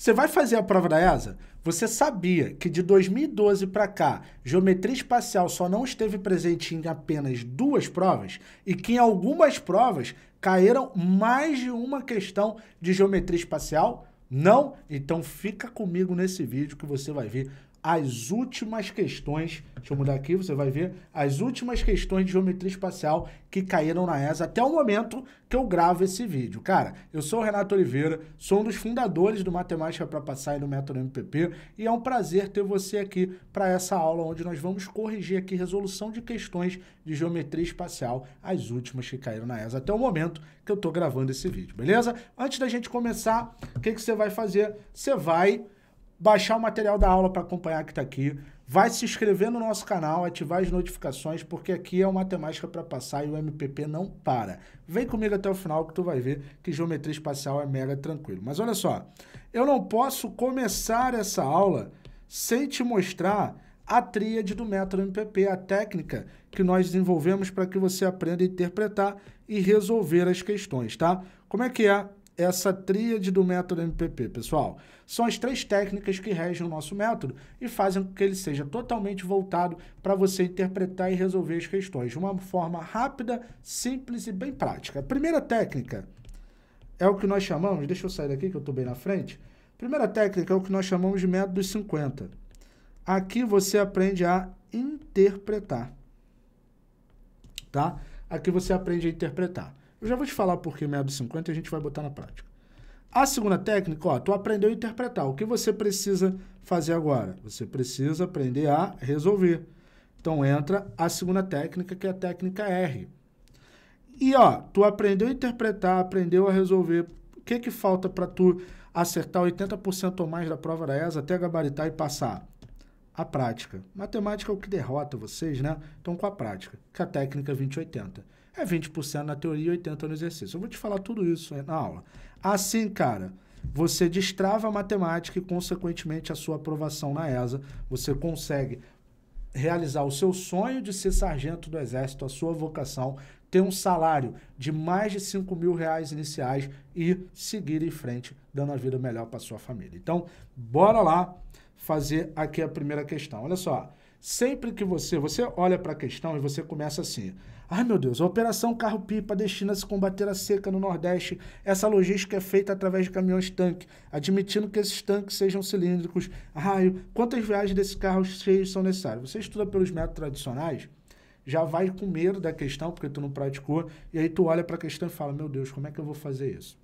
Você vai fazer a prova da ESA? Você sabia que de 2012 para cá, geometria espacial só não esteve presente em apenas duas provas e que em algumas provas caíram mais de uma questão de geometria espacial? Não? Então fica comigo nesse vídeo que você vai ver as últimas questões, deixa eu mudar aqui, você vai ver, as últimas questões de geometria espacial que caíram na ESA até o momento que eu gravo esse vídeo. Cara, eu sou o Renato Oliveira, sou um dos fundadores do Matemática para Passar e do Método MPP e é um prazer ter você aqui para essa aula onde nós vamos corrigir aqui resolução de questões de geometria espacial, as últimas que caíram na ESA até o momento que eu estou gravando esse vídeo, beleza? Antes da gente começar, o que, que você vai fazer? Você vai baixar o material da aula para acompanhar que está aqui. Vai se inscrever no nosso canal, ativar as notificações, porque aqui é uma temática para passar e o MPP não para. Vem comigo até o final que tu vai ver que geometria espacial é mega tranquilo. Mas olha só, eu não posso começar essa aula sem te mostrar a tríade do método MPP, a técnica que nós desenvolvemos para que você aprenda a interpretar e resolver as questões, tá? Como é que é essa tríade do método MPP, pessoal. São as três técnicas que regem o nosso método e fazem com que ele seja totalmente voltado para você interpretar e resolver as questões de uma forma rápida, simples e bem prática. A primeira técnica é o que nós chamamos, deixa eu sair daqui que eu estou bem na frente. A primeira técnica é o que nós chamamos de método 50. Aqui você aprende a interpretar, tá? Aqui você aprende a interpretar. Eu já vou te falar por que MEB 50 e a gente vai botar na prática. A segunda técnica, ó, tu aprendeu a interpretar. O que você precisa fazer agora? Você precisa aprender a resolver. Então entra a segunda técnica, que é a técnica R. E ó, tu aprendeu a interpretar, aprendeu a resolver. O que que falta para tu acertar 80% ou mais da prova da ESA até gabaritar e passar? A prática. Matemática é o que derrota vocês, né? Então com a prática, que é a técnica 2080. É 20% na teoria e 80% no exercício. Eu vou te falar tudo isso na aula. Assim, cara, você destrava a matemática e, consequentemente, a sua aprovação na ESA. Você consegue realizar o seu sonho de ser sargento do Exército, a sua vocação, ter um salário de mais de 5 mil reais iniciais e seguir em frente, dando a vida melhor para sua família. Então, bora lá fazer aqui a primeira questão. Olha só, sempre que você, você olha para a questão e você começa assim, Ai meu Deus, a Operação Carro Pipa destina-se a combater a seca no Nordeste. Essa logística é feita através de caminhões tanque, admitindo que esses tanques sejam cilíndricos. Raio, quantas viagens desses carros cheios são necessárias? Você estuda pelos métodos tradicionais, já vai com medo da questão, porque tu não praticou, e aí tu olha para a questão e fala, meu Deus, como é que eu vou fazer isso?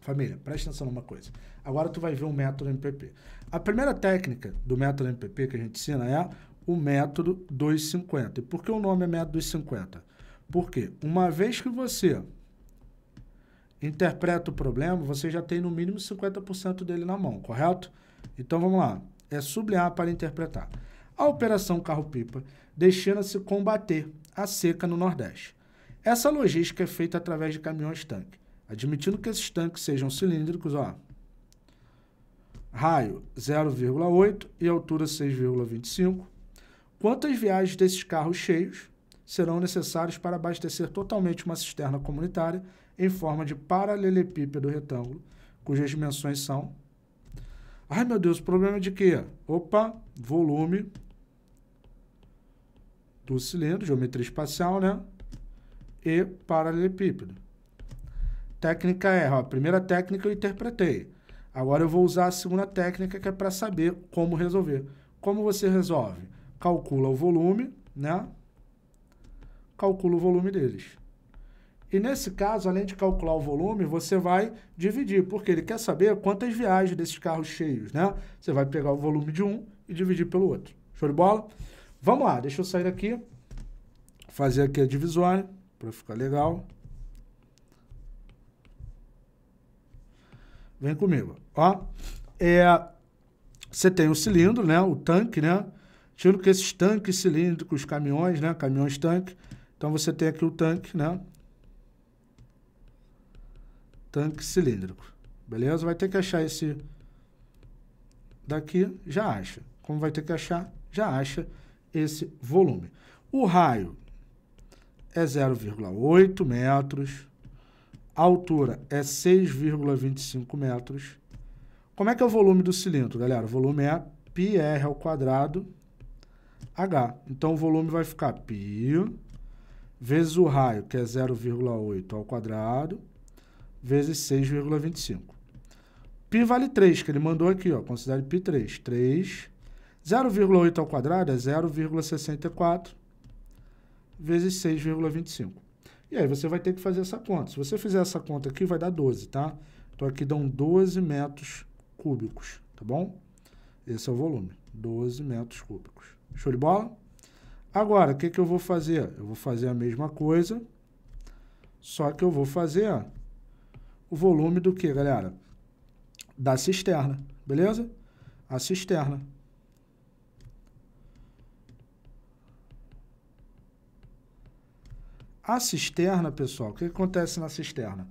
Família, presta atenção numa coisa. Agora tu vai ver um método MPP. A primeira técnica do método MPP que a gente ensina é o método 250. E por que o nome é método 250? Porque uma vez que você interpreta o problema, você já tem no mínimo 50% dele na mão, correto? Então vamos lá. É sublinhar para interpretar. A operação carro-pipa destina-se combater a seca no Nordeste. Essa logística é feita através de caminhões-tanque, admitindo que esses tanques sejam cilíndricos, ó, raio 0,8 e altura 6,25, Quantas viagens desses carros cheios serão necessárias para abastecer totalmente uma cisterna comunitária em forma de paralelepípedo retângulo, cujas dimensões são. Ai meu Deus, problema é de quê? Opa, volume do cilindro, geometria espacial, né? E paralelepípedo. Técnica é, ó, a primeira técnica eu interpretei. Agora eu vou usar a segunda técnica que é para saber como resolver. Como você resolve? calcula o volume, né? Calcula o volume deles. E nesse caso, além de calcular o volume, você vai dividir, porque ele quer saber quantas viagens desses carros cheios, né? Você vai pegar o volume de um e dividir pelo outro. Show de bola? Vamos lá, deixa eu sair aqui, fazer aqui a divisória, para ficar legal. Vem comigo, ó. É, você tem o cilindro, né? O tanque, né? Tiro que esses tanques cilíndricos, caminhões, né? Caminhões tanque. Então você tem aqui o tanque, né? Tanque cilíndrico. Beleza? Vai ter que achar esse daqui, já acha. Como vai ter que achar? Já acha esse volume. O raio é 0,8 metros. A altura é 6,25 metros. Como é que é o volume do cilindro, galera? O volume é πr ao quadrado H. Então o volume vai ficar π vezes o raio, que é 0,8 ao quadrado, vezes 6,25. Π vale 3, que ele mandou aqui, ó, considere π 3. 3, 0,8 ao quadrado é 0,64 vezes 6,25. E aí você vai ter que fazer essa conta. Se você fizer essa conta aqui, vai dar 12, tá? Então aqui dão 12 metros cúbicos, tá bom? Esse é o volume, 12 metros cúbicos. Show de bola? Agora, o que, que eu vou fazer? Eu vou fazer a mesma coisa, só que eu vou fazer o volume do que, galera? Da cisterna, beleza? A cisterna. A cisterna, pessoal, o que acontece na cisterna?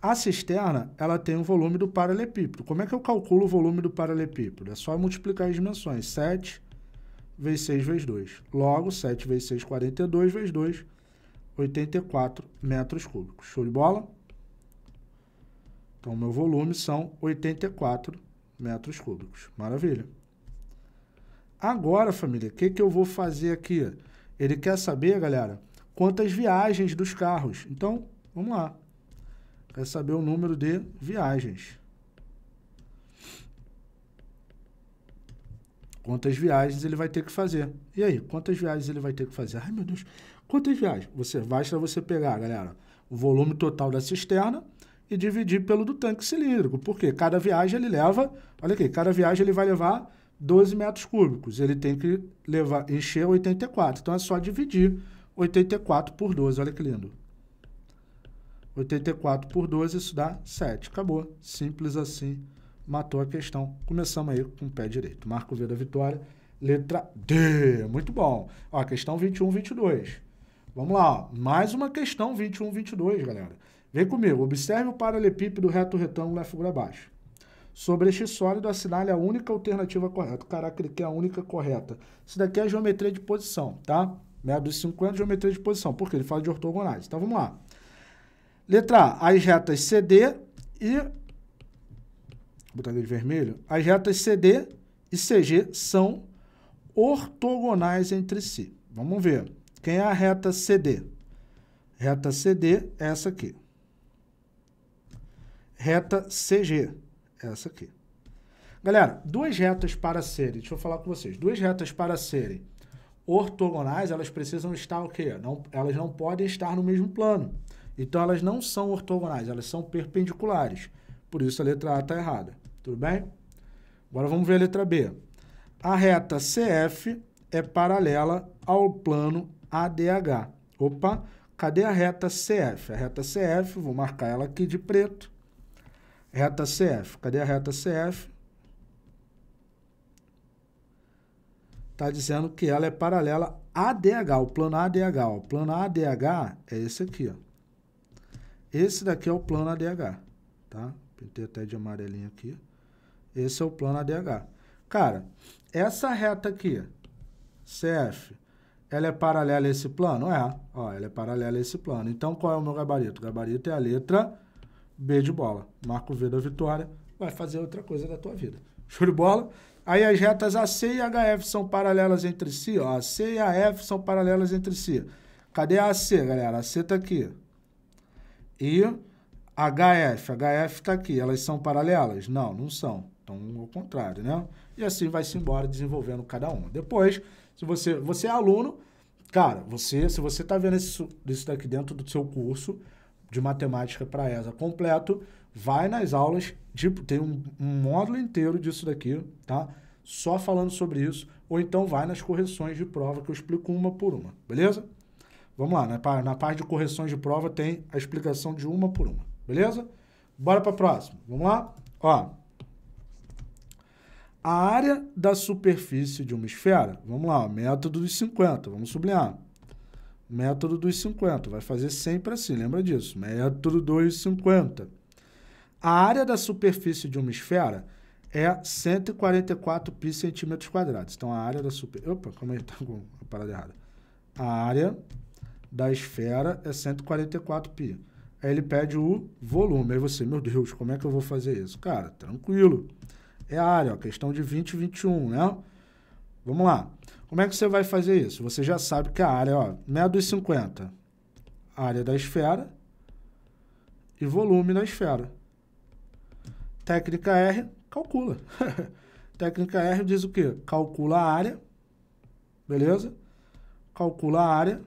A cisterna, ela tem o volume do paralelepípedo. Como é que eu calculo o volume do paralelepípedo? É só multiplicar as dimensões. 7 vezes 6 vezes 2. Logo, 7 vezes 6, 42 vezes 2, 84 metros cúbicos. Show de bola? Então, meu volume são 84 metros cúbicos. Maravilha. Agora, família, o que, que eu vou fazer aqui? Ele quer saber, galera, quantas viagens dos carros. Então, vamos lá. Quer saber o número de viagens. Quantas viagens ele vai ter que fazer? E aí, quantas viagens ele vai ter que fazer? Ai, meu Deus, quantas viagens? Você basta você pegar, galera, o volume total da cisterna e dividir pelo do tanque cilíndrico. Porque cada viagem ele leva, olha aqui, cada viagem ele vai levar 12 metros cúbicos. Ele tem que levar, encher 84. Então é só dividir 84 por 12. Olha que lindo. 84 por 12, isso dá 7. Acabou. Simples assim matou a questão. Começamos aí com o pé direito. Marco V da vitória, letra D. Muito bom. Ó, questão 21, 22. Vamos lá, ó. mais uma questão 21, 22, galera. Vem comigo. Observe o paralelepípedo reto retângulo na figura abaixo. Sobre este sólido, assinale a única alternativa correta. Caraca, ele quer a única correta. Isso daqui é a geometria de posição, tá? médio né, dos 50, geometria de posição. Porque ele fala de ortogonais. Então, vamos lá. Letra A, as retas CD e botar de vermelho, as retas CD e CG são ortogonais entre si. Vamos ver. Quem é a reta CD? Reta CD, é essa aqui. Reta CG, é essa aqui. Galera, duas retas para serem, deixa eu falar com vocês, duas retas para serem ortogonais, elas precisam estar o quê? Não, elas não podem estar no mesmo plano. Então, elas não são ortogonais, elas são perpendiculares. Por isso, a letra A está errada. Tudo bem? Agora vamos ver a letra B. A reta CF é paralela ao plano ADH. Opa, cadê a reta CF? A reta CF, vou marcar ela aqui de preto. Reta CF, cadê a reta CF? Está dizendo que ela é paralela ADH, o plano ADH. O plano ADH é esse aqui, ó. Esse daqui é o plano ADH, tá? Pintei até de amarelinho aqui. Esse é o plano ADH. Cara, essa reta aqui, CF, ela é paralela a esse plano? É. Ó, ela é paralela a esse plano. Então, qual é o meu gabarito? O gabarito é a letra B de bola. Marco V da vitória, vai fazer outra coisa da tua vida. Show de bola? Aí as retas AC e HF são paralelas entre si, ó. AC e AF são paralelas entre si. Cadê a AC, galera? A AC tá aqui. E HF, HF tá aqui. Elas são paralelas? Não, não são. Então, ao contrário, né? E assim vai-se embora desenvolvendo cada um. Depois, se você, você é aluno, cara, você, se você está vendo isso, isso daqui dentro do seu curso de matemática para ESA completo, vai nas aulas, de, tipo, tem um, um módulo inteiro disso daqui, tá? Só falando sobre isso, ou então vai nas correções de prova que eu explico uma por uma, beleza? Vamos lá, na, na parte de correções de prova tem a explicação de uma por uma, beleza? Bora para a próxima, vamos lá? Ó, a área da superfície de uma esfera. Vamos lá, método dos 50, vamos sublinhar. Método dos 50, vai fazer sempre assim, lembra disso? Método dos 50. A área da superfície de uma esfera é 144 pi centímetros quadrados. Então, a área da super... Opa, é que tá com a parada errada. A área da esfera é 144 pi. Aí ele pede o volume. Aí você, meu Deus, como é que eu vou fazer isso? Cara, tranquilo. Tranquilo é a área, ó, questão de 20 e 21, né? Vamos lá. Como é que você vai fazer isso? Você já sabe que a área, ó, média dos 50, área da esfera e volume da esfera. Técnica R, calcula. Técnica R diz o quê? Calcula a área, beleza? Calcula a área,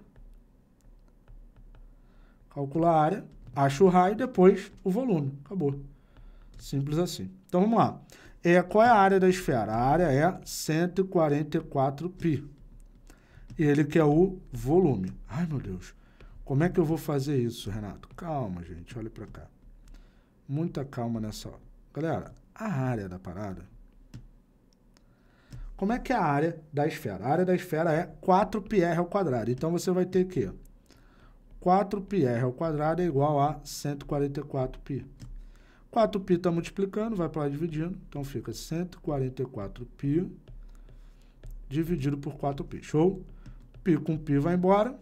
calcula a área, acha o raio e depois o volume. Acabou. Simples assim. Então, vamos lá. É, qual é a área da esfera? A área é 144π. E ele quer o volume. Ai, meu Deus. Como é que eu vou fazer isso, Renato? Calma, gente. Olha para cá. Muita calma nessa Galera, a área da parada... Como é que é a área da esfera? A área da esfera é 4πr ao quadrado. Então, você vai ter que 4πr ao quadrado é igual a 144π. 4π está multiplicando, vai para lá dividindo. Então fica 144π dividido por 4π. Show? Pi com π vai embora.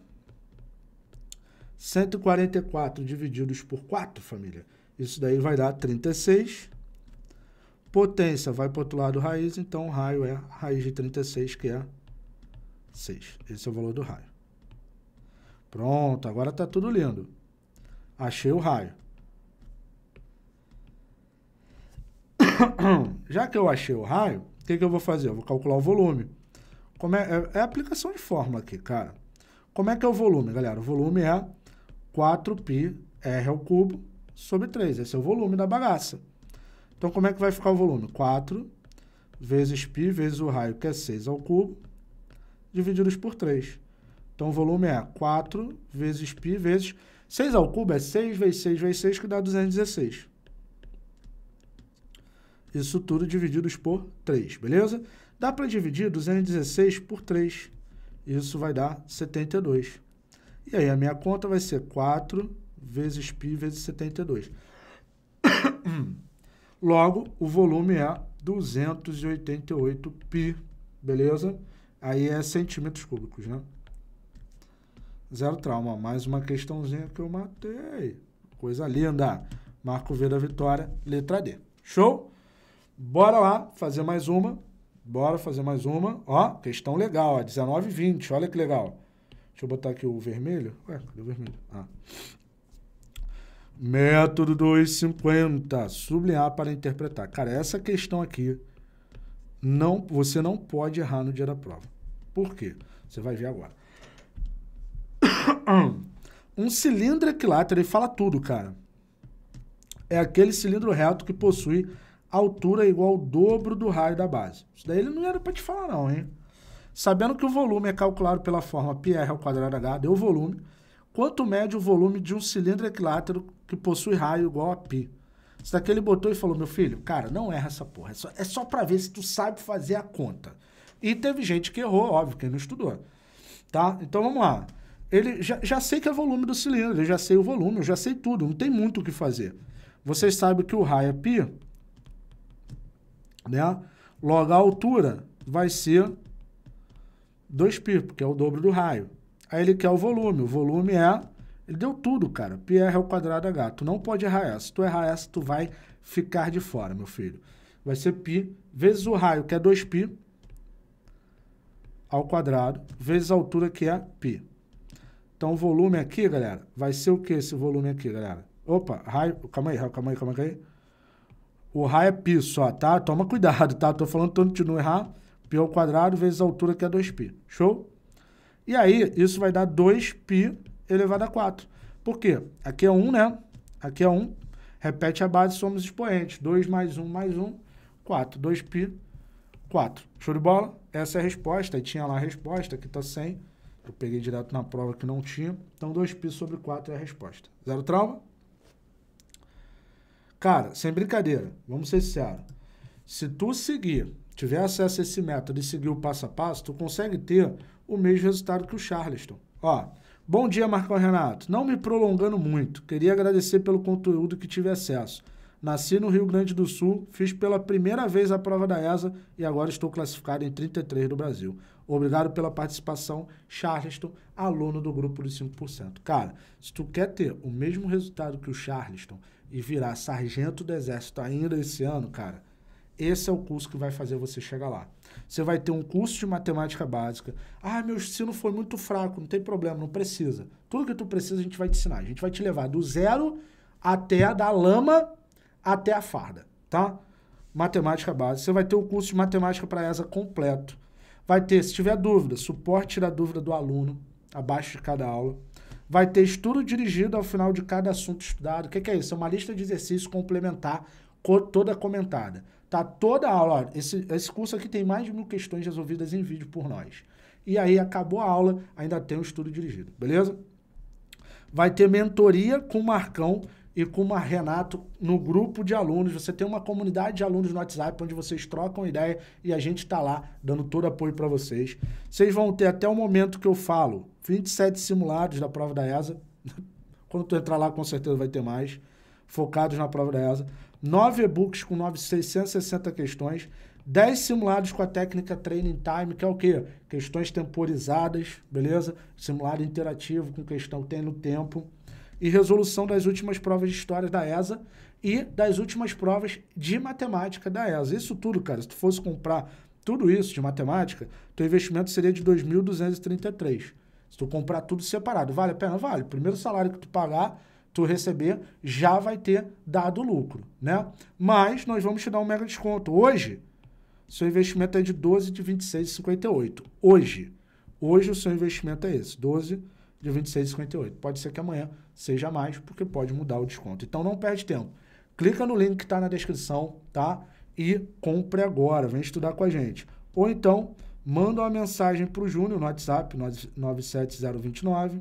144 divididos por 4, família. Isso daí vai dar 36. Potência vai para o outro lado raiz, então o raio é raiz de 36, que é 6. Esse é o valor do raio. Pronto, agora está tudo lindo. Achei o raio. Já que eu achei o raio, o que, que eu vou fazer? Eu vou calcular o volume. Como é, é, é aplicação de fórmula aqui, cara. Como é que é o volume, galera? O volume é 4πr ao cubo sobre 3. Esse é o volume da bagaça. Então, como é que vai ficar o volume? 4 vezes π vezes o raio, que é 6 ao cubo, divididos por 3. Então, o volume é 4 vezes π vezes... 6 ao cubo é 6 vezes 6 vezes 6, que dá 216. Isso tudo dividido por 3, beleza? Dá para dividir 216 por 3. Isso vai dar 72. E aí a minha conta vai ser 4 vezes π vezes 72. Logo, o volume é 288 π, beleza? Aí é centímetros cúbicos, né? Zero trauma. Mais uma questãozinha que eu matei. Coisa linda. Marco V da vitória, letra D. Show? Bora lá fazer mais uma. Bora fazer mais uma. Ó, questão legal, ó, 19 e 20. Olha que legal. Deixa eu botar aqui o vermelho. Ué, cadê o vermelho? Ah. Método 250. Sublinhar para interpretar. Cara, essa questão aqui, não, você não pode errar no dia da prova. Por quê? Você vai ver agora. Um cilindro equilátero, ele fala tudo, cara. É aquele cilindro reto que possui altura é igual ao dobro do raio da base. Isso daí ele não era para te falar não, hein? Sabendo que o volume é calculado pela forma πr ao quadrado h, deu o volume, quanto mede o volume de um cilindro equilátero que possui raio igual a π? Isso daqui ele botou e falou, meu filho, cara, não erra essa porra, é só, é só para ver se tu sabe fazer a conta. E teve gente que errou, óbvio, quem não estudou. Tá? Então vamos lá. Ele já, já sei que é o volume do cilindro, eu já sei o volume, eu já sei tudo, não tem muito o que fazer. Vocês sabem que o raio é π, né? Logo, a altura vai ser 2 π, porque é o dobro do raio. Aí ele quer o volume, o volume é... Ele deu tudo, cara. Pi r ao quadrado h. Tu não pode errar essa. Se tu errar essa, tu vai ficar de fora, meu filho. Vai ser π vezes o raio, que é 2π ao quadrado, vezes a altura, que é π. Então, o volume aqui, galera, vai ser o que esse volume aqui, galera? Opa, raio... Calma aí, calma aí, calma aí. Calma aí. O Ra é π só, tá? Toma cuidado, tá? Tô falando tanto de não errar. π ao quadrado vezes a altura que é 2π. Show? E aí, isso vai dar 2π elevado a 4. Por quê? Aqui é 1, né? Aqui é 1. Repete a base, somos expoentes. 2 mais 1 mais 1, 4. 2π, 4. Show de bola? Essa é a resposta. E tinha lá a resposta, aqui tá 100. Eu peguei direto na prova que não tinha. Então, 2π sobre 4 é a resposta. Zero trauma? Cara, sem brincadeira, vamos ser sinceros. Se tu seguir, tiver acesso a esse método e seguir o passo a passo, tu consegue ter o mesmo resultado que o Charleston. Ó, bom dia, Marcão Renato. Não me prolongando muito, queria agradecer pelo conteúdo que tive acesso. Nasci no Rio Grande do Sul, fiz pela primeira vez a prova da ESA e agora estou classificado em 33 do Brasil. Obrigado pela participação, Charleston, aluno do grupo dos 5%. Cara, se tu quer ter o mesmo resultado que o Charleston, e virar sargento do exército ainda esse ano, cara, esse é o curso que vai fazer você chegar lá. Você vai ter um curso de matemática básica. Ah, meu ensino foi muito fraco, não tem problema, não precisa. Tudo que tu precisa a gente vai te ensinar. A gente vai te levar do zero até da lama até a farda, tá? Matemática básica. Você vai ter o um curso de matemática para essa completo. Vai ter, se tiver dúvida, suporte da dúvida do aluno, abaixo de cada aula vai ter estudo dirigido ao final de cada assunto estudado. O que, que, é isso? É uma lista de exercícios complementar, co toda comentada. Tá toda a aula. esse, esse curso aqui tem mais de mil questões resolvidas em vídeo por nós. E aí, acabou a aula, ainda tem o um estudo dirigido, beleza? Vai ter mentoria com o Marcão e com uma Renato no grupo de alunos. Você tem uma comunidade de alunos no WhatsApp onde vocês trocam ideia e a gente está lá dando todo apoio para vocês. Vocês vão ter até o momento que eu falo 27 simulados da prova da ESA. Quando tu entrar lá, com certeza vai ter mais. Focados na prova da ESA. 9 e-books com 960 questões. 10 simulados com a técnica Training Time, que é o quê? Questões temporizadas, beleza? Simulado interativo com questão tem no tempo e resolução das últimas provas de história da ESA e das últimas provas de matemática da ESA. Isso tudo, cara, se tu fosse comprar tudo isso de matemática, teu investimento seria de 2.233. Se tu comprar tudo separado, vale a pena? Vale. primeiro salário que tu pagar, tu receber, já vai ter dado lucro, né? Mas nós vamos te dar um mega desconto. Hoje, seu investimento é de 12 de 26,58. Hoje. Hoje o seu investimento é esse, 12 de 26,58. Pode ser que amanhã seja mais, porque pode mudar o desconto. Então não perde tempo. Clica no link que está na descrição, tá? E compre agora, vem estudar com a gente. Ou então, manda uma mensagem para o Júnior no WhatsApp, 97029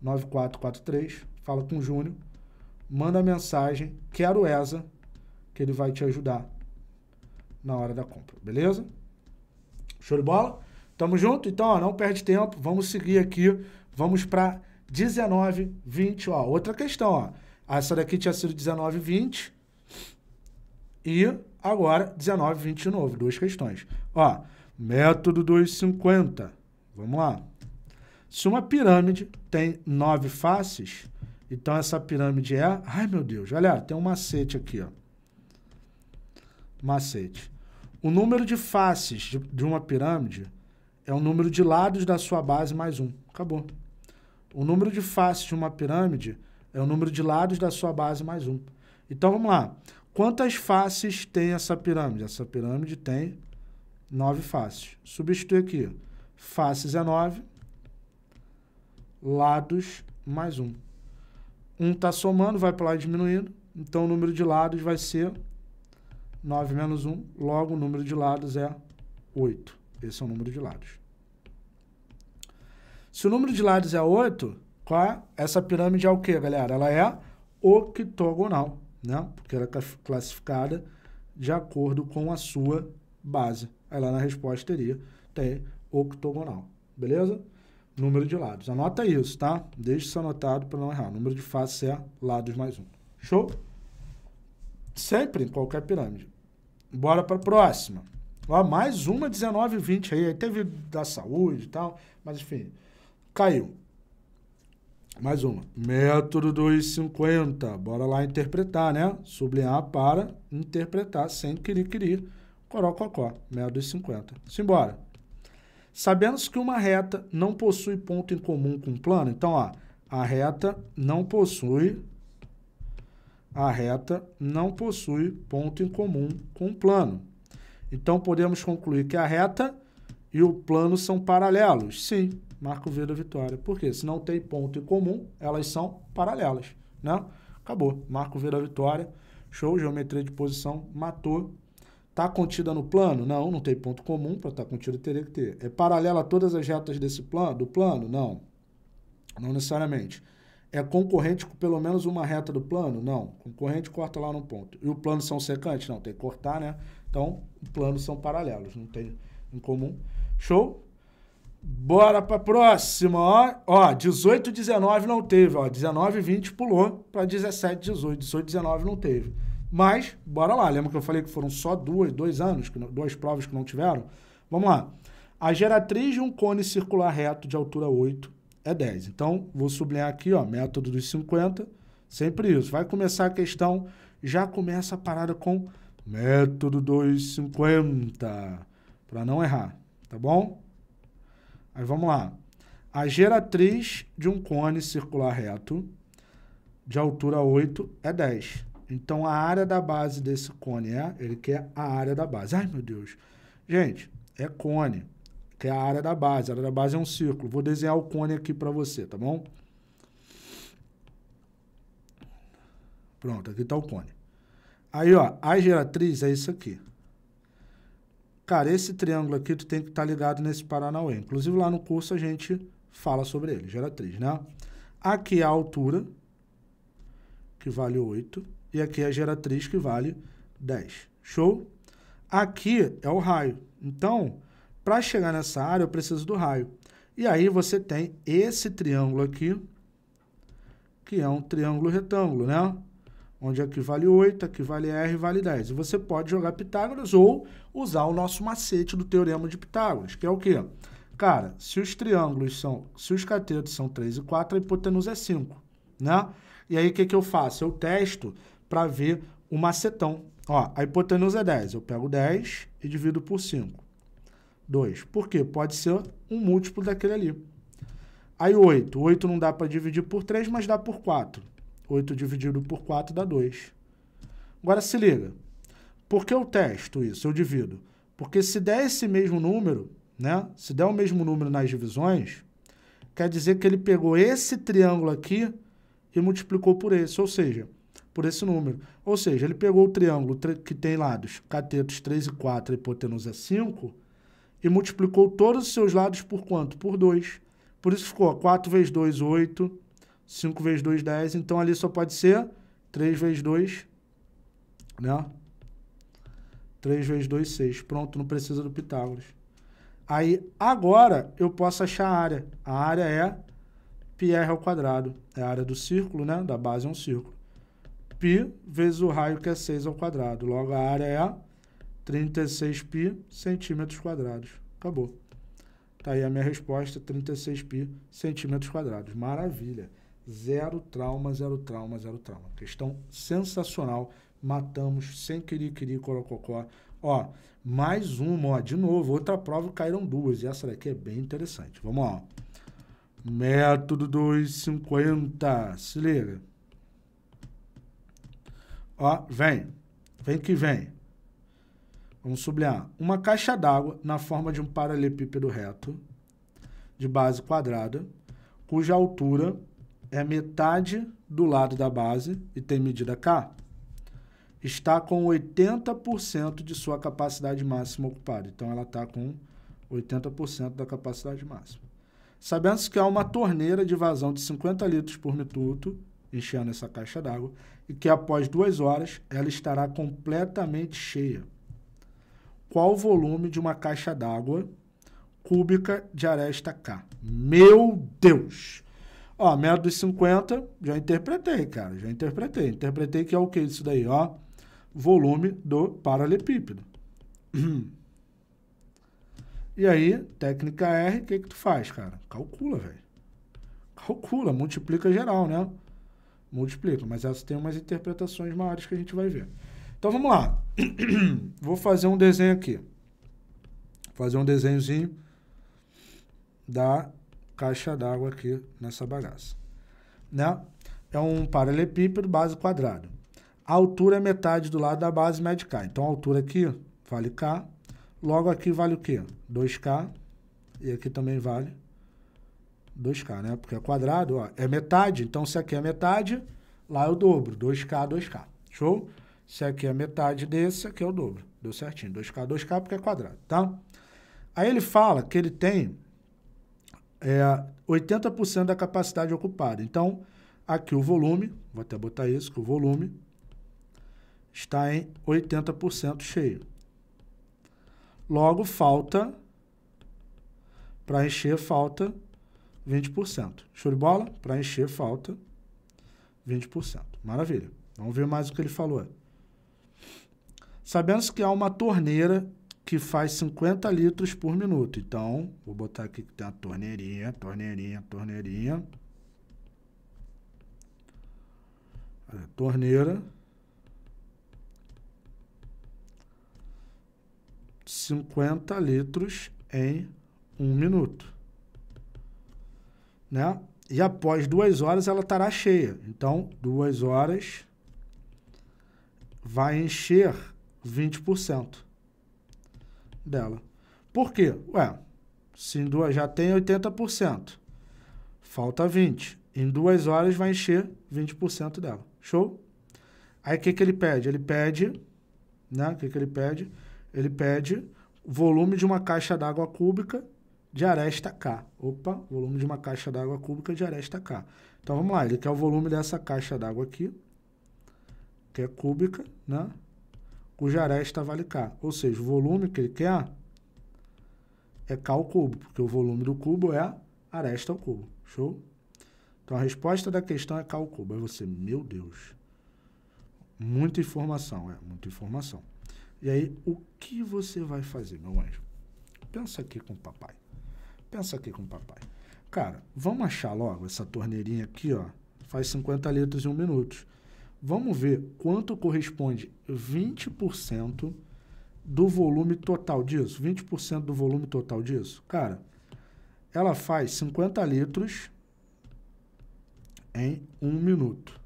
9443, fala com o Júnior, manda a mensagem, quero essa, que ele vai te ajudar na hora da compra, beleza? Show de bola? Tamo junto? Então, ó, não perde tempo, vamos seguir aqui, vamos para 19, 20, ó. Outra questão, ó. Essa daqui tinha sido 19, 20. E agora 19, 20 de novo. Duas questões. Ó, método 250. Vamos lá. Se uma pirâmide tem nove faces, então essa pirâmide é... Ai, meu Deus. Olha, tem um macete aqui, ó. Macete. O número de faces de uma pirâmide é o número de lados da sua base mais um. Acabou. O número de faces de uma pirâmide é o número de lados da sua base mais um. Então vamos lá. Quantas faces tem essa pirâmide? Essa pirâmide tem nove faces. Substitui aqui. Faces é 9, lados mais um. Um está somando, vai para lá diminuindo. Então o número de lados vai ser 9 menos 1. Logo, o número de lados é 8. Esse é o número de lados. Se o número de lados é 8, é? essa pirâmide é o que, galera? Ela é octogonal, né? Porque ela é classificada de acordo com a sua base. Aí lá na resposta teria, tem octogonal, beleza? Número de lados. Anota isso, tá? Deixe isso anotado para não errar. Número de faces é lados mais um. Show? Sempre em qualquer pirâmide. Bora para a próxima. Ó, mais uma 19 e 20 aí. Aí teve da saúde e tal, mas enfim... Caiu. Mais uma. Método 250. Bora lá interpretar, né? Sublinhar para interpretar sem querer querer. Corococó. Método 250. 50. Simbora. Sabemos que uma reta não possui ponto em comum com o plano. Então, ó, a reta não possui a reta não possui ponto em comum com o plano. Então, podemos concluir que a reta e o plano são paralelos? Sim. Marco Vida Vitória. Por quê? Se não tem ponto em comum, elas são paralelas, né? Acabou. Marco Vida Vitória, show, geometria de posição, matou. Está contida no plano? Não, não tem ponto comum para estar tá contida, teria que ter. É paralela a todas as retas desse plano, do plano? Não, não necessariamente. É concorrente com pelo menos uma reta do plano? Não, concorrente corta lá no ponto. E o plano são secantes? Não, tem que cortar, né? Então, planos são paralelos, não tem em comum. Show? Bora pra próxima, ó. Ó, 18, 19 não teve, ó. 19, 20 pulou para 17, 18. 18, 19 não teve. Mas, bora lá. Lembra que eu falei que foram só duas, dois anos, que não, duas provas que não tiveram? Vamos lá. A geratriz de um cone circular reto de altura 8 é 10. Então, vou sublinhar aqui, ó, método dos 50. Sempre isso. Vai começar a questão, já começa a parada com método dos 50, para não errar, tá bom? Aí vamos lá. A geratriz de um cone circular reto de altura 8 é 10. Então, a área da base desse cone é... Ele quer a área da base. Ai, meu Deus. Gente, é cone, que é a área da base. A área da base é um círculo. Vou desenhar o cone aqui para você, tá bom? Pronto, aqui está o cone. Aí, ó, a geratriz é isso aqui cara, esse triângulo aqui tu tem que estar tá ligado nesse Paranauê. Inclusive lá no curso a gente fala sobre ele, geratriz, né? Aqui é a altura, que vale 8, e aqui é a geratriz, que vale 10. Show? Aqui é o raio. Então, para chegar nessa área, eu preciso do raio. E aí você tem esse triângulo aqui, que é um triângulo retângulo, né? onde aqui é vale 8, aqui é vale R, vale 10. E você pode jogar Pitágoras ou usar o nosso macete do Teorema de Pitágoras, que é o quê? Cara, se os triângulos são, se os catetos são 3 e 4, a hipotenusa é 5, né? E aí o que, que eu faço? Eu testo para ver o macetão. Ó, a hipotenusa é 10, eu pego 10 e divido por 5. 2. Por quê? Pode ser um múltiplo daquele ali. Aí 8, 8 não dá para dividir por 3, mas dá por 4. 8 dividido por 4 dá 2. Agora se liga. Por que eu testo isso? Eu divido. Porque se der esse mesmo número, né? Se der o mesmo número nas divisões, quer dizer que ele pegou esse triângulo aqui e multiplicou por esse, ou seja, por esse número. Ou seja, ele pegou o triângulo que tem lados catetos 3 e 4, hipotenusa 5, é e multiplicou todos os seus lados por quanto? Por 2. Por isso ficou 4 vezes 2, 8, 5 vezes 2, 10. Então, ali só pode ser 3 vezes 2, né? 3 vezes 2, 6. Pronto, não precisa do Pitágoras. Aí, agora, eu posso achar a área. A área é πr ao quadrado. É a área do círculo, né? Da base é um círculo. π vezes o raio, que é 6 ao quadrado. Logo, a área é 36π centímetros quadrados. Acabou. Tá aí a minha resposta, 36π centímetros quadrados. Maravilha. Zero trauma, zero trauma, zero trauma. Questão sensacional. Matamos sem querer, querer, corococó. Ó, mais uma, ó, de novo, outra prova, caíram duas. E essa daqui é bem interessante. Vamos lá. Método 250. Se liga. Ó, vem. Vem que vem. Vamos sublinhar. Uma caixa d'água na forma de um paralelepípedo reto, de base quadrada, cuja altura é metade do lado da base e tem medida K, está com 80% de sua capacidade máxima ocupada. Então, ela está com 80% da capacidade máxima. Sabemos que há uma torneira de vazão de 50 litros por minuto enchendo essa caixa d'água e que após duas horas ela estará completamente cheia. Qual o volume de uma caixa d'água cúbica de aresta K? Meu Deus! Ó, método dos 50, já interpretei, cara, já interpretei. Interpretei que é o que isso daí, ó? Volume do paralelepípedo. E aí, técnica R, o que que tu faz, cara? Calcula, velho. Calcula, multiplica geral, né? Multiplica, mas essa tem umas interpretações maiores que a gente vai ver. Então vamos lá. Vou fazer um desenho aqui. Fazer um desenhozinho da caixa d'água aqui nessa bagaça. Né? É um paralelepípedo, base quadrado. A altura é metade do lado da base, mede K. Então, a altura aqui vale K. Logo aqui vale o quê? 2K. E aqui também vale 2K, né? Porque é quadrado, ó, é metade. Então, se aqui é metade, lá é o dobro. 2K, 2K. Show? Se aqui é metade desse, aqui é o dobro. Deu certinho. 2K, 2K, porque é quadrado, tá? Aí ele fala que ele tem é 80% da capacidade ocupada. Então, aqui o volume, vou até botar isso, que o volume está em 80% cheio. Logo, falta, para encher, falta 20%. Show de bola? Para encher, falta 20%. Maravilha. Vamos ver mais o que ele falou. Sabemos que há uma torneira que faz 50 litros por minuto. Então, vou botar aqui que tem a torneirinha, torneirinha, torneirinha. torneira. 50 litros em um minuto. Né? E após duas horas ela estará cheia. Então, duas horas vai encher 20% dela. Por quê? Ué, se em duas, já tem 80%, falta 20%. Em duas horas vai encher 20% dela. Show? Aí o que, que ele pede? Ele pede, né? O que, que ele pede? Ele pede volume de uma caixa d'água cúbica de aresta K. Opa, volume de uma caixa d'água cúbica de aresta K. Então vamos lá, ele quer o volume dessa caixa d'água aqui, que é cúbica, né? cuja aresta está vale K. Ou seja, o volume que ele quer é K ao cubo, porque o volume do cubo é aresta ao cubo. Show? Então a resposta da questão é K ao cubo. Aí você, meu Deus, muita informação, é, muita informação. E aí, o que você vai fazer, meu anjo? Pensa aqui com o papai. Pensa aqui com o papai. Cara, vamos achar logo essa torneirinha aqui, ó. Faz 50 litros em um minuto. Vamos ver quanto corresponde 20% do volume total disso. 20% do volume total disso. Cara, ela faz 50 litros em um minuto.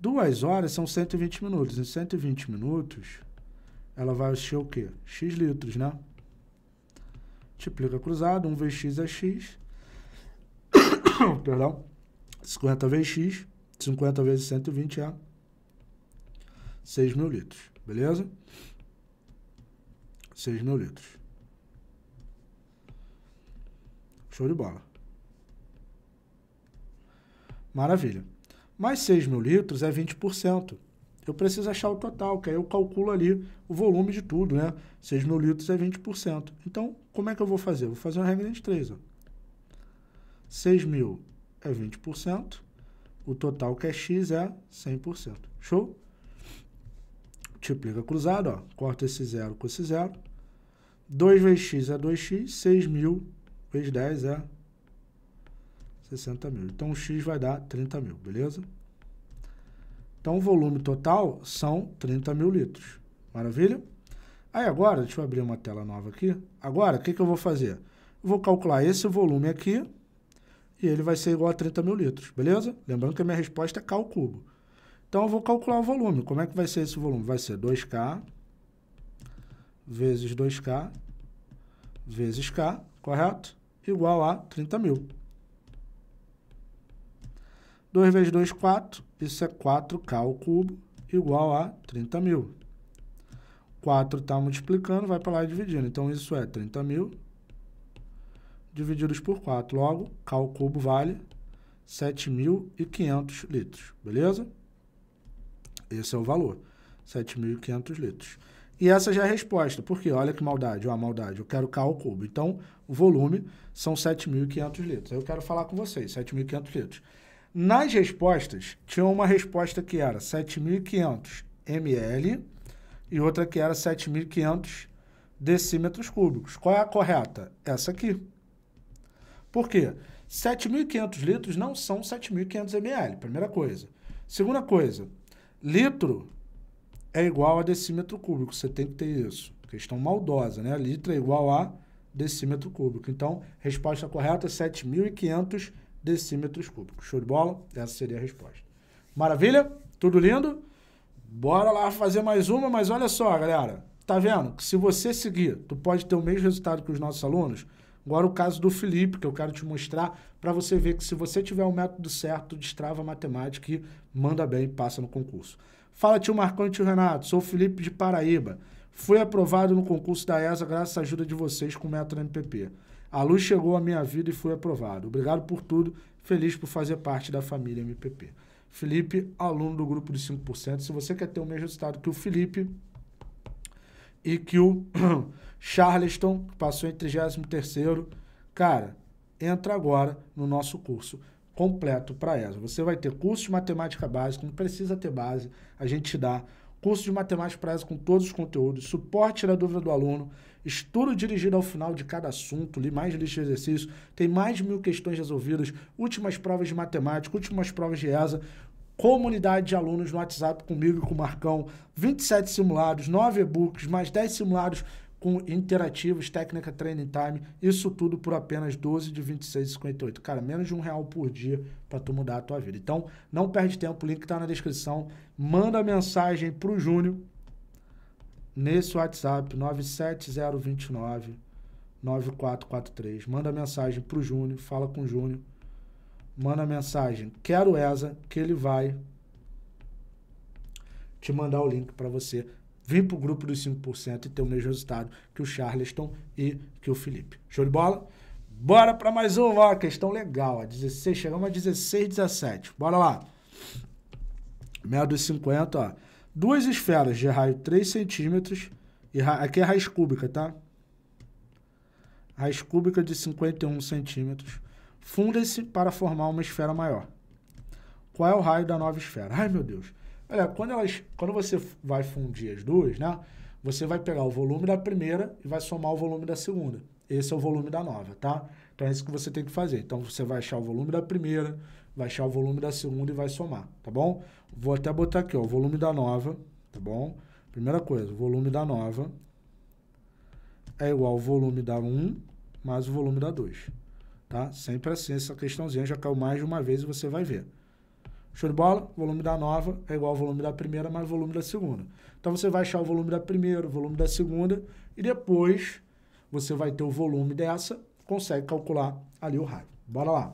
Duas horas são 120 minutos. Em 120 minutos, ela vai encher o quê? X litros, né? Multiplica cruzado, 1 vezes x é x. Perdão. 50 vezes x 50 vezes 120 é 6 mil litros, beleza? 6 mil litros. Show de bola. Maravilha. Mais 6 mil litros é 20%. Eu preciso achar o total, que aí eu calculo ali o volume de tudo, né? 6 mil litros é 20%. Então, como é que eu vou fazer? vou fazer uma regra de 3, ó. 6 mil é 20% o total que é x é 100%. Show? Multiplica cruzado, ó. corta esse zero com esse zero. 2 vezes x é 2x, 6 mil vezes 10 é 60 mil. Então, o x vai dar 30 mil, beleza? Então, o volume total são 30 mil litros. Maravilha? Aí agora, deixa eu abrir uma tela nova aqui. Agora, o que, que eu vou fazer? Eu vou calcular esse volume aqui e ele vai ser igual a 30 mil litros, beleza? Lembrando que a minha resposta é K ao cubo. Então, eu vou calcular o volume. Como é que vai ser esse volume? Vai ser 2K vezes 2K vezes K, correto? Igual a 30 mil. 2 vezes 2, 4. Isso é 4K ao cubo, igual a 30 mil. 4 está multiplicando, vai para lá e dividindo. Então, isso é 30 mil divididos por 4. Logo, K ao cubo vale 7.500 litros, beleza? Esse é o valor, 7.500 litros. E essa já é a resposta, porque olha que maldade, ó, maldade, eu quero K cubo. Então, o volume são 7.500 litros. Eu quero falar com vocês, 7.500 litros. Nas respostas, tinha uma resposta que era 7.500 ml e outra que era 7.500 decímetros cúbicos. Qual é a correta? Essa aqui. Por quê? 7.500 litros não são 7.500 ml, primeira coisa. Segunda coisa, litro é igual a decímetro cúbico, você tem que ter isso. Questão maldosa, né? Litro é igual a decímetro cúbico. Então, resposta correta é 7.500 decímetros cúbicos. Show de bola? Essa seria a resposta. Maravilha? Tudo lindo? Bora lá fazer mais uma, mas olha só, galera. Tá vendo? Que se você seguir, tu pode ter o mesmo resultado que os nossos alunos, Agora o caso do Felipe, que eu quero te mostrar, para você ver que se você tiver o um método certo, destrava a matemática e manda bem, passa no concurso. Fala tio Marcão e tio Renato, sou o Felipe de Paraíba. Fui aprovado no concurso da ESA graças à ajuda de vocês com o método MPP. A luz chegou à minha vida e fui aprovado. Obrigado por tudo, feliz por fazer parte da família MPP. Felipe, aluno do grupo de 5%. Se você quer ter o mesmo resultado que o Felipe e que o Charleston, que passou em 33 cara, entra agora no nosso curso completo para ESA. Você vai ter curso de matemática básica, não precisa ter base, a gente te dá. Curso de matemática para ESA com todos os conteúdos, suporte na dúvida do aluno, estudo dirigido ao final de cada assunto, li mais lista de exercícios, tem mais de mil questões resolvidas, últimas provas de matemática, últimas provas de ESA, comunidade de alunos no WhatsApp comigo e com o Marcão, 27 simulados, 9 e-books, mais 10 simulados com interativos, técnica training time, isso tudo por apenas 12 de 26,58. Cara, menos de um real por dia para tu mudar a tua vida. Então, não perde tempo, o link está na descrição. Manda mensagem para o Júnior nesse WhatsApp 97029 9443. Manda mensagem para o Júnior, fala com o Júnior. Manda mensagem, quero essa, que ele vai te mandar o link para você vir para o grupo dos 5% e ter o mesmo resultado que o Charleston e que o Felipe. Show de bola? Bora para mais uma ó, questão legal. A 16, chegamos a 16, 17. Bora lá. Médio dos 50, ó. Duas esferas de raio 3 centímetros. E aqui é raiz cúbica, tá? Raiz cúbica de 51 centímetros. Fundem-se para formar uma esfera maior. Qual é o raio da nova esfera? Ai, meu Deus. Olha, é, quando, elas, quando você vai fundir as duas, né? Você vai pegar o volume da primeira e vai somar o volume da segunda. Esse é o volume da nova, tá? Então é isso que você tem que fazer. Então você vai achar o volume da primeira, vai achar o volume da segunda e vai somar, tá bom? Vou até botar aqui, ó, o volume da nova, tá bom? Primeira coisa, o volume da nova é igual ao volume da 1 mais o volume da 2, tá? Sempre assim, essa questãozinha já caiu mais de uma vez e você vai ver. Show de bola? volume da nova é igual ao volume da primeira mais o volume da segunda. Então você vai achar o volume da primeira, o volume da segunda e depois você vai ter o volume dessa, consegue calcular ali o raio. Bora lá.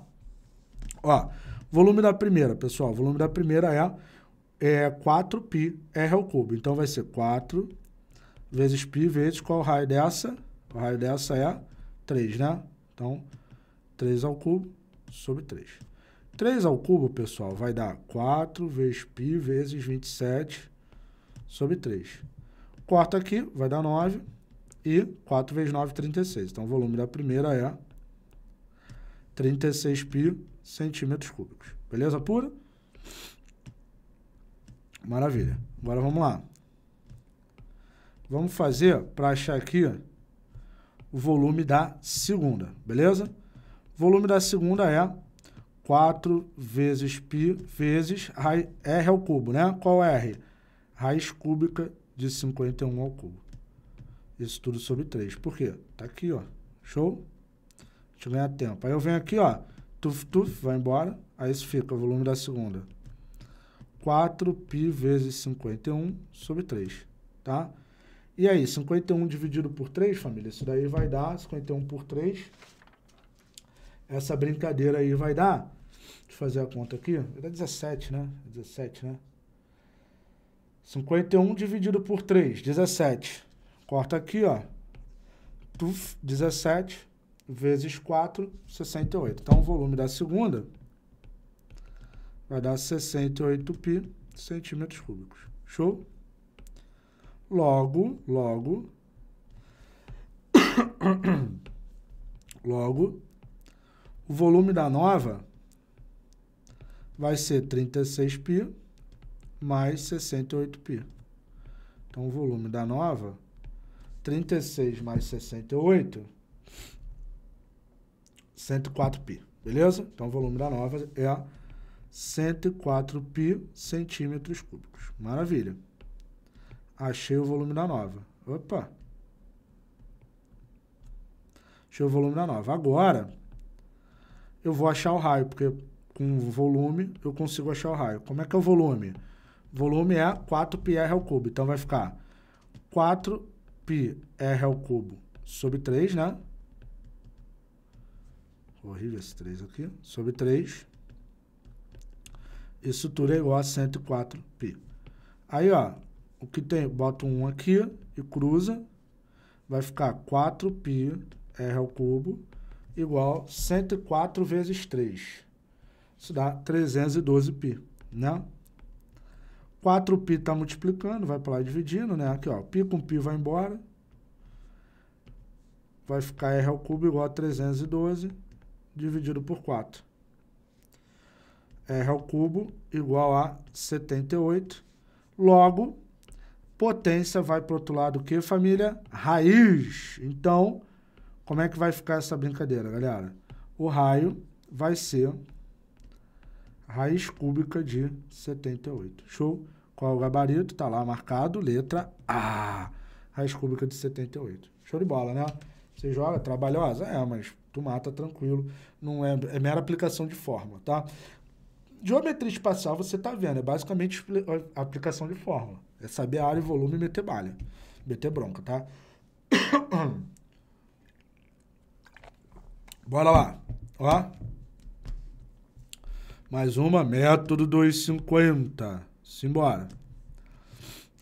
Ó, volume da primeira, pessoal, o volume da primeira é, é 4π r ao cubo. Então vai ser 4 vezes π vezes qual o raio dessa? O raio dessa é 3, né? Então, 3 ao cubo sobre 3. 3 ao cubo, pessoal, vai dar 4 vezes π vezes 27 sobre 3. Corta aqui, vai dar 9. E 4 vezes 9, 36. Então, o volume da primeira é 36 π centímetros cúbicos. Beleza pura? Maravilha. Agora vamos lá. Vamos fazer para achar aqui o volume da segunda, beleza? O volume da segunda é 4 vezes π vezes r ao cubo, né? Qual é r? Raiz cúbica de 51 ao cubo. Isso tudo sobre 3. Por quê? Tá aqui, ó. Show? Deixa eu ganhar tempo. Aí eu venho aqui, ó. Tuf, tuf, vai embora. Aí isso fica, o volume da segunda. 4π vezes 51 sobre 3, tá? E aí, 51 dividido por 3, família, isso daí vai dar 51 por 3, essa brincadeira aí vai dar. Deixa eu fazer a conta aqui. Dá 17, né? 17, né? 51 dividido por 3, 17. Corta aqui, ó. Tuf, 17 vezes 4, 68. Então, o volume da segunda vai dar 68 pi centímetros cúbicos. Show? Logo, logo, logo, o volume da nova vai ser 36π mais 68π. Então, o volume da nova, 36 mais 68, 104π. Beleza? Então, o volume da nova é 104π centímetros cúbicos. Maravilha. Achei o volume da nova. Opa! Achei o volume da nova. Agora eu vou achar o raio, porque com volume eu consigo achar o raio. Como é que é o volume? Volume é 4πr ao cubo, então vai ficar 4πr ao cubo sobre 3, né? Horrível esse 3 aqui. Sobre 3. Isso tudo é igual a 104 pi. Aí, ó, o que tem? Bota um aqui e cruza. Vai ficar 4πr ao cubo igual 104 vezes 3. Isso dá 312π, né? 4π está multiplicando, vai para lá dividindo, né? Aqui, ó, π com π vai embora. Vai ficar r ao cubo igual a 312 dividido por 4. r ao cubo igual a 78. Logo, potência vai para o outro lado o que, família? Raiz. Então, como é que vai ficar essa brincadeira, galera? O raio vai ser raiz cúbica de 78. Show? Qual é o gabarito? Tá lá marcado, letra A. Raiz cúbica de 78. Show de bola, né? Você joga, trabalhosa? É, mas tu mata tranquilo. Não é, é mera aplicação de fórmula, tá? Geometria espacial, você tá vendo, é basicamente aplicação de fórmula. É saber a área, volume e meter balha. Meter bronca, tá? Bora lá. Ó. Mais uma, método 250. Simbora.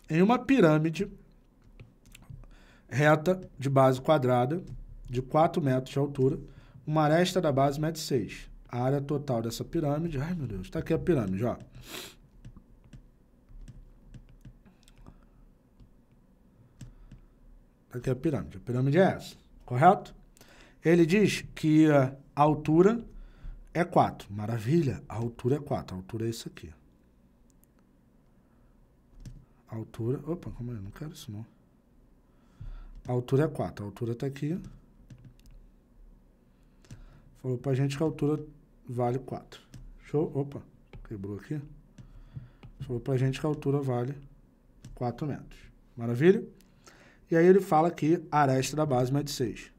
Em uma pirâmide reta de base quadrada, de 4 metros de altura, uma aresta da base mede 6. A área total dessa pirâmide... Ai, meu Deus. está aqui a pirâmide, ó. Está aqui a pirâmide. A pirâmide é essa, correto? Ele diz que a altura é 4. Maravilha, a altura é 4. A altura é isso aqui. A altura... Opa, como é? não quero isso não. A altura é 4. A altura está aqui. Falou a gente que a altura vale 4. Show? Opa, quebrou aqui. Falou a gente que a altura vale 4 metros. Maravilha? E aí ele fala que a aresta da base mede 6.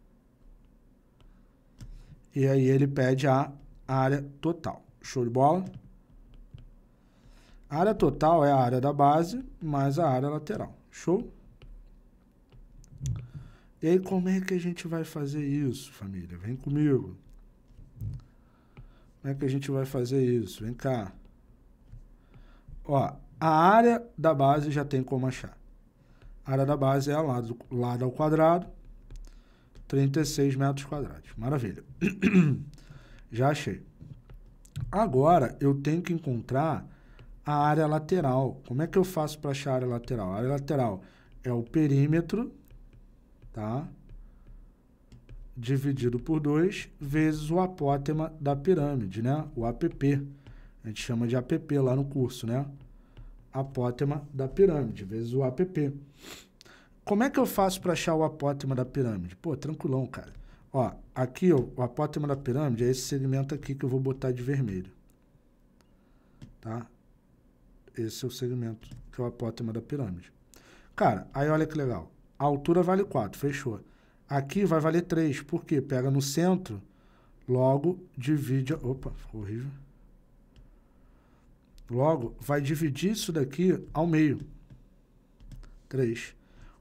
E aí ele pede a área total. Show de bola? A área total é a área da base mais a área lateral. Show? E aí, como é que a gente vai fazer isso, família? Vem comigo. Como é que a gente vai fazer isso? Vem cá. Ó, a área da base já tem como achar. A área da base é a lado, lado ao quadrado 36 metros quadrados. Maravilha. Já achei. Agora eu tenho que encontrar a área lateral. Como é que eu faço para achar a área lateral? A área lateral é o perímetro, tá? Dividido por 2 vezes o apótema da pirâmide, né? O APP. A gente chama de APP lá no curso, né? Apótema da pirâmide vezes o APP. Como é que eu faço para achar o apótema da pirâmide? Pô, tranquilão, cara. Ó, aqui ó, o apótema da pirâmide é esse segmento aqui que eu vou botar de vermelho. Tá? Esse é o segmento que é o apótema da pirâmide. Cara, aí olha que legal. A altura vale 4, fechou. Aqui vai valer 3, por quê? Pega no centro, logo divide... Opa, ficou horrível. Logo, vai dividir isso daqui ao meio. 3.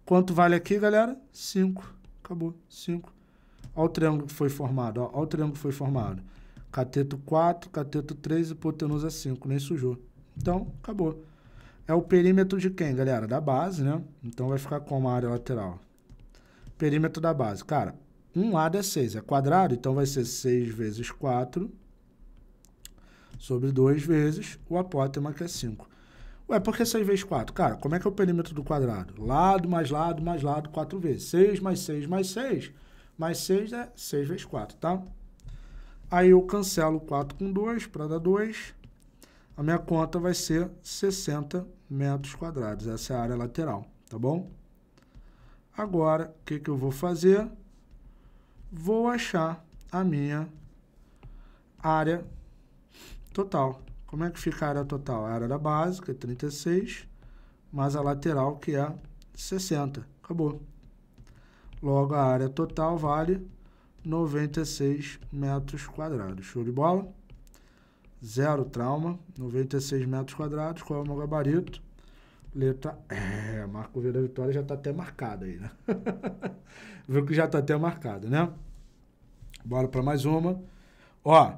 Quanto vale aqui, galera? 5. Acabou. 5. Olha o triângulo que foi formado. Olha o triângulo que foi formado. Cateto 4, cateto 3, hipotenusa 5. Nem sujou. Então, acabou. É o perímetro de quem, galera? Da base, né? Então vai ficar como a área lateral. Perímetro da base. Cara, um lado é 6. É quadrado, então vai ser 6 vezes 4 sobre 2 vezes o apótema, que é 5. Ué, por que 6 vezes 4? Cara, como é que é o perímetro do quadrado? Lado mais lado mais lado, 4 vezes. 6 mais 6 mais 6, mais 6 é 6 vezes 4, tá? Aí eu cancelo 4 com 2 para dar 2. A minha conta vai ser 60 metros quadrados. Essa é a área lateral, tá bom? Agora, o que, que eu vou fazer? Vou achar a minha área total. Como é que fica a área total? A área da básica é 36, mais a lateral, que é 60. Acabou. Logo, a área total vale 96 metros quadrados. Show de bola? Zero trauma, 96 metros quadrados. Qual é o meu gabarito? Letra É, Marco V da Vitória já está até marcada aí, né? Viu que já está até marcada, né? Bora para mais uma. Ó,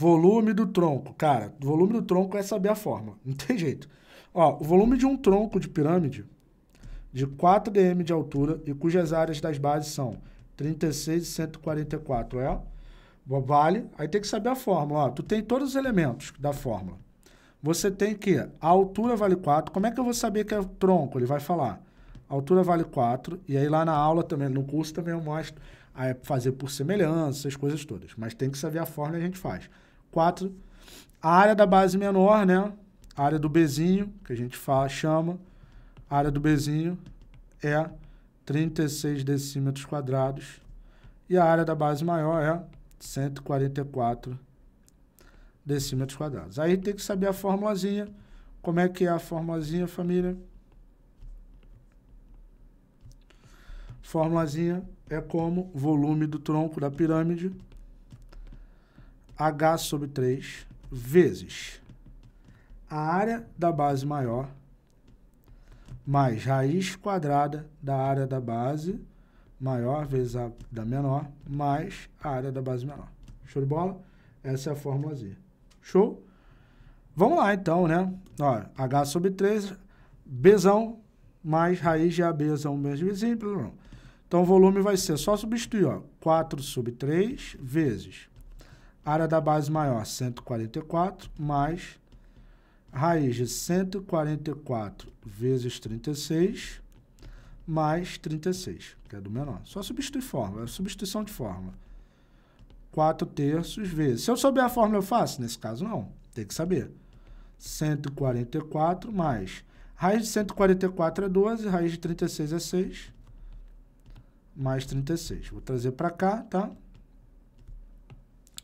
Volume do tronco. Cara, o volume do tronco é saber a forma. Não tem jeito. Ó, o volume de um tronco de pirâmide de 4 dm de altura e cujas áreas das bases são 36 e 144, é? Vale. Aí tem que saber a fórmula. Ó, tu tem todos os elementos da fórmula. Você tem que a altura vale 4. Como é que eu vou saber que é tronco? Ele vai falar. A altura vale 4. E aí lá na aula também, no curso também eu mostro. Aí é fazer por semelhança, essas coisas todas. Mas tem que saber a fórmula e a gente faz quatro A área da base menor, né? A área do bezinho que a gente fala, chama, a área do bezinho é 36 decímetros quadrados e a área da base maior é 144 decímetros quadrados. Aí tem que saber a formulazinha. Como é que é a formulazinha, família? Formulazinha é como volume do tronco da pirâmide H sobre 3 vezes a área da base maior mais raiz quadrada da área da base maior vezes a da menor mais a área da base menor. Show de bola? Essa é a fórmula Z. Show? Vamos lá, então, né? Ó, H sobre 3, Bzão mais raiz de ABzão menos vizinho. Então, o volume vai ser só substituir, ó, 4 sobre 3 vezes área da base maior 144 mais raiz de 144 vezes 36 mais 36, que é do menor. Só substituir forma, é substituição de forma. 4 terços vezes. Se eu souber a fórmula, eu faço? Nesse caso, não. Tem que saber. 144 mais. Raiz de 144 é 12, raiz de 36 é 6. Mais 36. Vou trazer para cá, tá?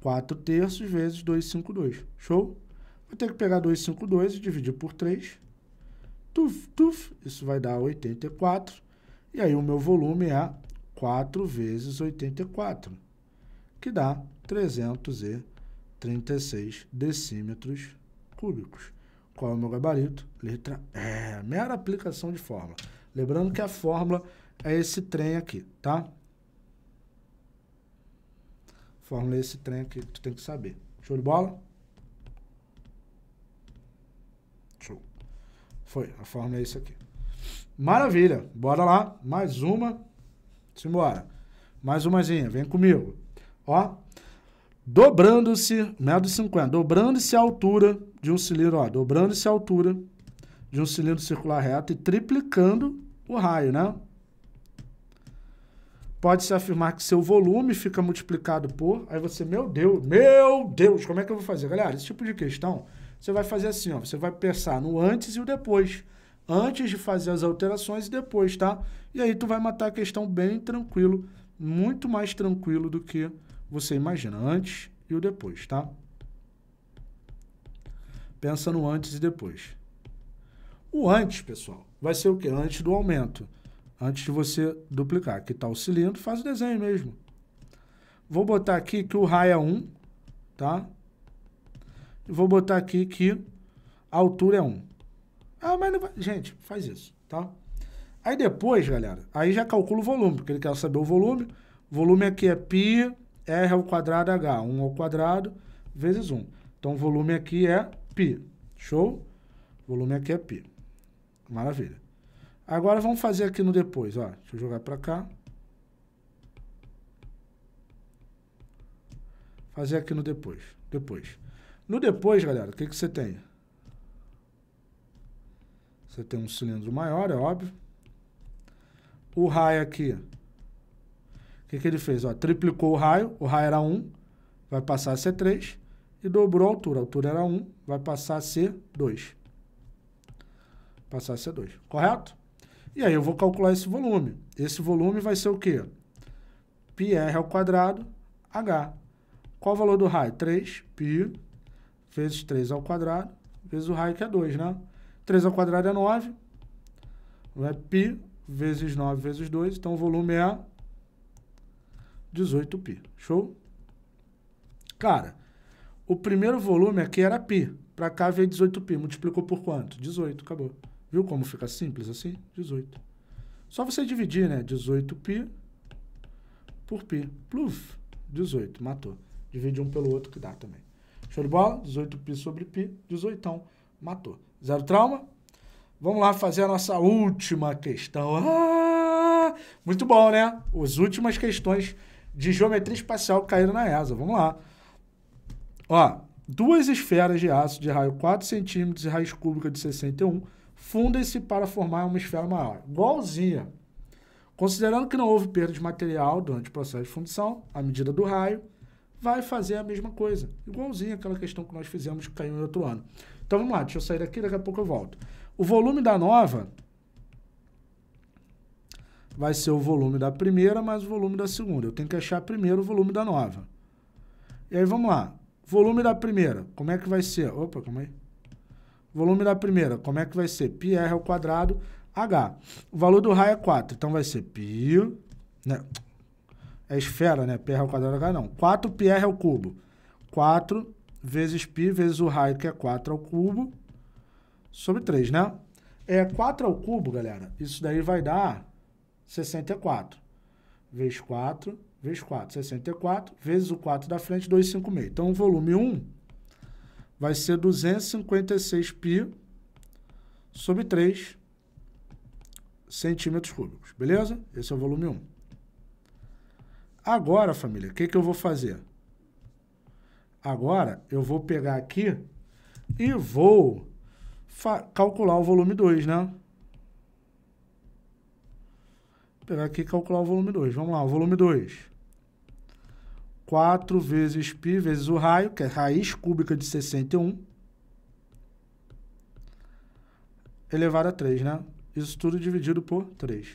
4 terços vezes 2,52. Show? Vou ter que pegar 2,52 e dividir por 3. Tuf, tuf, isso vai dar 84. E aí o meu volume é 4 vezes 84, que dá 336 decímetros cúbicos. Qual é o meu gabarito? Letra E. Mera aplicação de fórmula. Lembrando que a fórmula é esse trem aqui, tá? Tá? Fórmula esse trem aqui que tu tem que saber. Show de bola? Show. Foi, a fórmula é isso aqui. Maravilha, bora lá, mais uma, simbora. Mais umazinha, vem comigo. Ó, dobrando-se, medo 50, dobrando-se a altura de um cilindro, ó, dobrando-se a altura de um cilindro circular reto e triplicando o raio, né? pode-se afirmar que seu volume fica multiplicado por. Aí você, meu Deus, meu Deus, como é que eu vou fazer? Galera, esse tipo de questão, você vai fazer assim, ó, você vai pensar no antes e o depois. Antes de fazer as alterações e depois, tá? E aí tu vai matar a questão bem tranquilo, muito mais tranquilo do que você imagina, antes e o depois, tá? Pensa no antes e depois. O antes, pessoal, vai ser o que? Antes do aumento. Antes de você duplicar. Aqui está o cilindro, faz o desenho mesmo. Vou botar aqui que o raio é 1, tá? E vou botar aqui que a altura é 1. Ah, mas não vai... Gente, faz isso, tá? Aí depois, galera, aí já calcula o volume, porque ele quer saber o volume. Volume aqui é π r ao quadrado h, 1 ao quadrado, vezes 1. Então, o volume aqui é π. Show? O volume aqui é π. Maravilha. Agora vamos fazer aqui no depois, ó. Deixa eu jogar para cá. Fazer aqui no depois, depois. No depois, galera, o que, que você tem? Você tem um cilindro maior, é óbvio. O raio aqui, o que, que ele fez? Ó, triplicou o raio, o raio era 1, vai passar a ser 3, e dobrou a altura. A altura era 1, vai passar a ser 2. Passar a ser 2, correto? E aí eu vou calcular esse volume. Esse volume vai ser o quê? πr ao quadrado h. Qual o valor do raio? 3 π vezes 3 ao quadrado vezes o raio que é 2, né? 3 ao quadrado é 9. É π vezes 9 vezes 2, então o volume é 18 π. Show? Cara, o primeiro volume aqui era π. Para cá veio 18 π. Multiplicou por quanto? 18, acabou. Viu como fica simples assim? 18. Só você dividir, né? 18π por π. Pluf, 18, matou. Divide um pelo outro que dá também. Show de bola? 18π sobre π, 18, matou. Zero trauma? Vamos lá fazer a nossa última questão. Ah, muito bom, né? As últimas questões de geometria espacial caíram na ESA. Vamos lá. Ó, duas esferas de aço de raio 4 centímetros e raiz cúbica de 61 fundem-se para formar uma esfera maior. Igualzinha. Considerando que não houve perda de material durante o processo de fundição, a medida do raio vai fazer a mesma coisa. Igualzinha aquela questão que nós fizemos que caiu em outro ano. Então vamos lá, deixa eu sair daqui, daqui a pouco eu volto. O volume da nova vai ser o volume da primeira mais o volume da segunda. Eu tenho que achar primeiro o volume da nova. E aí vamos lá. Volume da primeira, como é que vai ser? Opa, calma aí. Volume da primeira, como é que vai ser? Pi R ao quadrado h. O valor do raio é 4, então vai ser π... Né? É esfera, né? Pi R ao quadrado h não. 4 pi R ao cubo. 4 vezes pi vezes o raio, que é 4 ao cubo, sobre 3, né? É 4 ao cubo, galera. Isso daí vai dar 64. Vezes 4, vezes 4, 64. Vezes o 4 da frente, 2,5 Então, o volume 1 vai ser 256 π sobre 3 centímetros cúbicos, beleza? Esse é o volume 1. Agora, família, o que, que eu vou fazer? Agora, eu vou pegar aqui e vou calcular o volume 2, né? Vou pegar aqui e calcular o volume 2. Vamos lá, o volume 2. 4 vezes π vezes o raio, que é raiz cúbica de 61, elevado a 3, né? Isso tudo dividido por 3.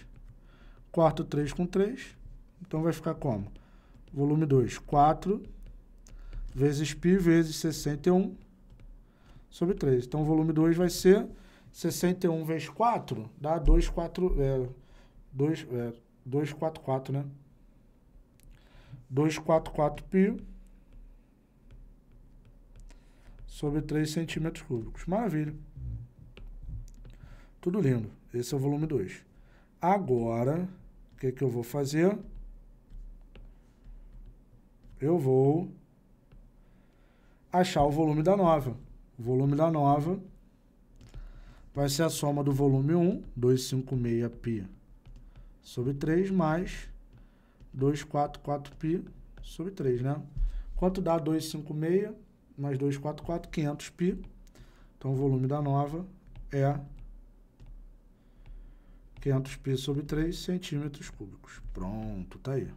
Quarto 3 com 3, então vai ficar como? Volume 2, 4 vezes π vezes 61 sobre 3. Então, o volume 2 vai ser 61 vezes 4, dá 2, é, 2, é, 244, né? 244π sobre 3 centímetros cúbicos. Maravilha. Tudo lindo. Esse é o volume 2. Agora, o que, que eu vou fazer? Eu vou achar o volume da nova. O volume da nova vai ser a soma do volume 1, 256π sobre 3, mais 244π sobre 3, né? Quanto dá 256 mais 244, 500π. Então, o volume da nova é 500π sobre 3 centímetros cúbicos. Pronto, tá aí.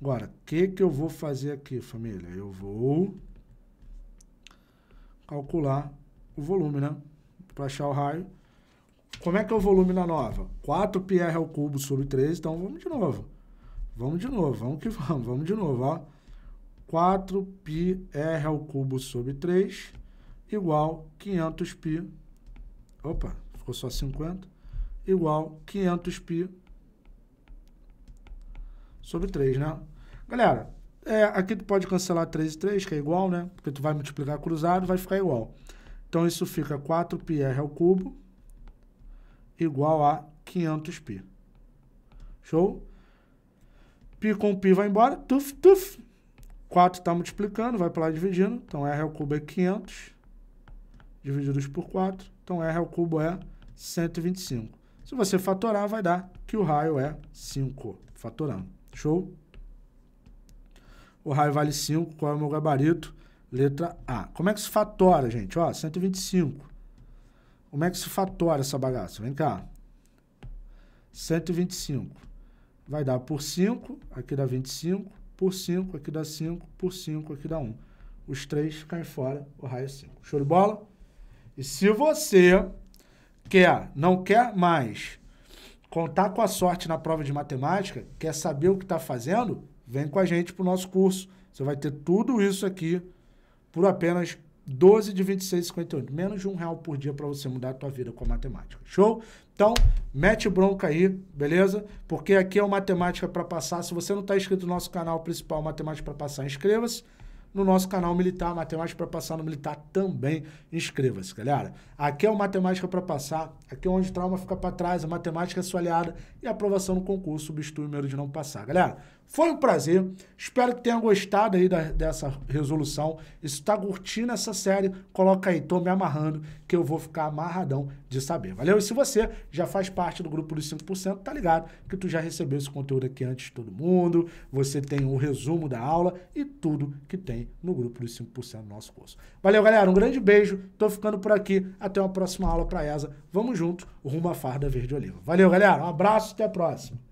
Agora, o que, que eu vou fazer aqui, família? Eu vou calcular o volume, né? Para achar o raio, como é que é o volume na nova? 4 PR ao cubo sobre 3, então vamos de novo. Vamos de novo, vamos que vamos, vamos de novo, ó. 4 πr ao cubo sobre 3 igual 500 π. Opa, ficou só 50 igual 500 π sobre 3, né? Galera, é, aqui tu pode cancelar 3 e 3, que é igual, né? Porque tu vai multiplicar cruzado, vai ficar igual. Então isso fica 4 πr ao cubo igual a 500π. Show? Pi com pi vai embora. Tuf, tuf. 4 está multiplicando, vai para lá dividindo. Então R ao cubo é 500 divididos por 4. Então R ao cubo é 125. Se você fatorar, vai dar que o raio é 5, fatorando. Show? O raio vale 5, qual é o meu gabarito? Letra A. Como é que se fatora, gente? Ó, 125. Como é que se fatora essa bagaça? Vem cá. 125. Vai dar por 5, aqui dá 25, por 5, aqui dá 5, por 5, aqui dá 1. Os três caem fora, o raio é 5. Show de bola? E se você quer, não quer mais contar com a sorte na prova de matemática, quer saber o que está fazendo, vem com a gente para o nosso curso. Você vai ter tudo isso aqui por apenas 12 de 26,58. Menos de um real por dia para você mudar a tua vida com a matemática. Show? Então, mete bronca aí, beleza? Porque aqui é o Matemática para Passar. Se você não está inscrito no nosso canal principal, Matemática para Passar, inscreva-se. No nosso canal Militar, Matemática para Passar no Militar também, inscreva-se, galera. Aqui é o Matemática para Passar, aqui é onde o trauma fica para trás, a matemática é sua aliada e a aprovação no concurso substitui o medo de não passar. Galera, foi um prazer. Espero que tenha gostado aí da, dessa resolução. se está curtindo essa série, coloca aí, tô me amarrando, que eu vou ficar amarradão de saber. Valeu? E se você já faz parte do grupo dos 5%, tá ligado que tu já recebeu esse conteúdo aqui antes de todo mundo. Você tem o um resumo da aula e tudo que tem no grupo dos 5% do nosso curso. Valeu, galera. Um grande beijo. Tô ficando por aqui. Até uma próxima aula para essa. Vamos junto rumo à farda verde oliva. Valeu, galera. Um abraço, e até a próxima.